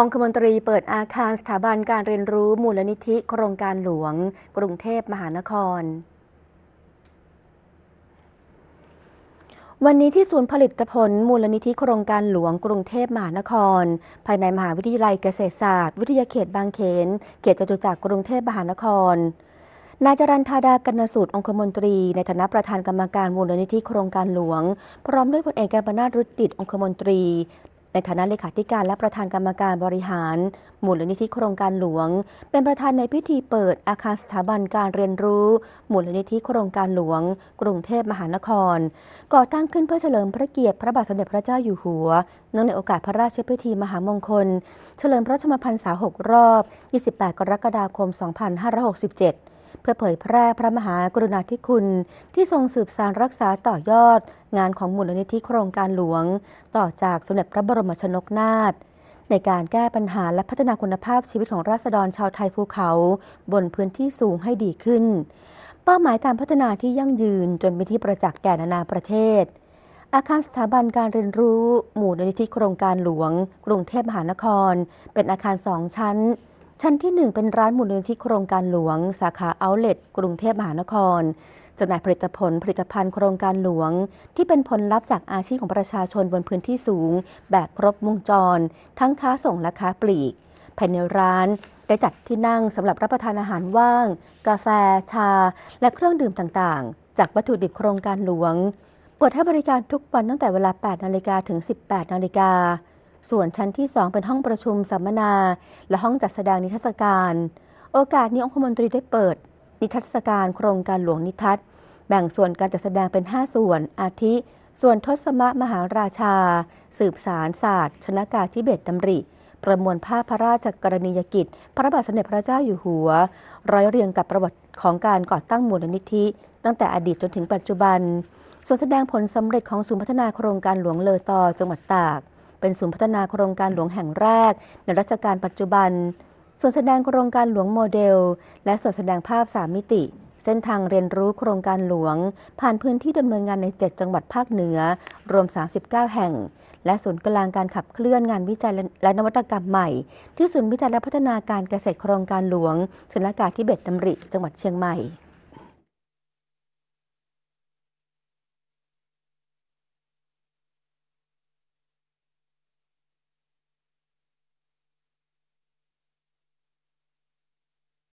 องคมนตรีเปิดอาคารสถาบันการเรียนรู้มูลนิธิโครงการหลวง กรุงเทพมหานคร วันนี้ที่ศูนย์ผลิตผลมูลนิธิโครงการหลวง กรุงเทพมหานคร ภายในมหาวิทยาลัยเกษตรศาสตร์ วิทยาเขตบางเขนเขตจตุจักรกรุงเทพมหานคร นายจรันธาดากนสูตรองคมนตรี ในฐานะประธานกรรมการมูลนิธิโครงการหลวง พร้อมด้วยพลเอกกัมปนาตรุติดองคมนตรีในฐานะเลขาธิการและประธานกรรมการบริหารมูลนิธิโครงการหลวง เป็นประธานในพิธีเปิดอาคารสถาบันการเรียนรู้มูลนิธิโครงการหลวง กรุงเทพมหานครก่อตั้งขึ้นเพื่อเฉลิมพระเกียรติพระบาทสมเด็จพระเจ้าอยู่หัวเนื่องในโอกาสพระราชพิธีมหามงคล เฉลิมพระชนมพรรษา6รอบ 28 กรกฎาคม 2567เพื่อเผยแพร่พระมหากรุณาธิคุณ ที่ทรงสืบสานรักษาต่อยอด งานของมูลนิธิโครงการหลวง ต่อจากสมเด็จพระบรมชนกนาถในการแก้ปัญหาและพัฒนาคุณภาพชีวิตของราษฎรชาวไทยภูเขา บนพื้นที่สูงให้ดีขึ้น เป้าหมายการพัฒนาที่ยั่งยืนจนเป็นที่ประจักษ์แก่นานาประเทศ อาคารสถาบันการเรียนรู้หมู่นิธิโครงการหลวง กรุงเทพมหานคร เป็นอาคารสองชั้นชั้นที่ 1 เป็นร้านมูลนิธิโครงการหลวง สาขาเอาเลตกรุงเทพมหานครจำหน่ายผลิตผลผลิตภัณฑ์โครงการหลวง ที่เป็นผลลัพธ์จากอาชีพของประชาชนบนพื้นที่สูง แบบครบวงจร ทั้งค้าส่งและค้าปลีก ภายในร้านได้จัดที่นั่งสำหรับรับประทานอาหารว่าง กาแฟ ชา และเครื่องดื่มต่างๆ จากวัตถุดิบโครงการหลวงเปิดให้บริการทุกวันตั้งแต่เวลา 8นาฬิกาถึง 18นาฬิกาส่วนชั้นที่ 2 เป็นห้องประชุมสัมมนา และห้องจัดแสดงนิทรรศการ โอกาสนี้องคมนตรีได้เปิด นิทรรศการโครงการหลวงนิทัศน์ แบ่งส่วนการจัดแสดงเป็น 5 ส่วน อาทิ ส่วนทศมะมหาราชา สืบสารศาสตร์ ชนากาธิเบตดำริ ประมวลภาพพระราชกรณียกิจ พระบาทสมเด็จพระเจ้าอยู่หัว ร้อยเรียงกับประวัติของการก่อตั้งมูลนิธิตั้งแต่อดีตจนถึงปัจจุบัน ส่วนแสดงผลสำเร็จของศูนย์พัฒนาโครงการหลวงเลอตอจังหวัดตากเป็นศูนย์พัฒนาโครงการหลวงแห่งแรก ในรัชกาลปัจจุบัน ส่วนแสดงโครงการหลวงโมเดล และส่วนแสดงภาพสามมิติ เส้นทางเรียนรู้โครงการหลวงผ่านพื้นที่ดำเนินงานใน 7 จังหวัดภาคเหนือ รวม 39 แห่ง และศูนย์กลางการขับเคลื่อนงานวิจัยและนวัตกรรมใหม่ ที่ศูนย์วิจัยและพัฒนาการเกษตรโครงการหลวงชนากาี่เบศดำริ จังหวัดเชียงใหม่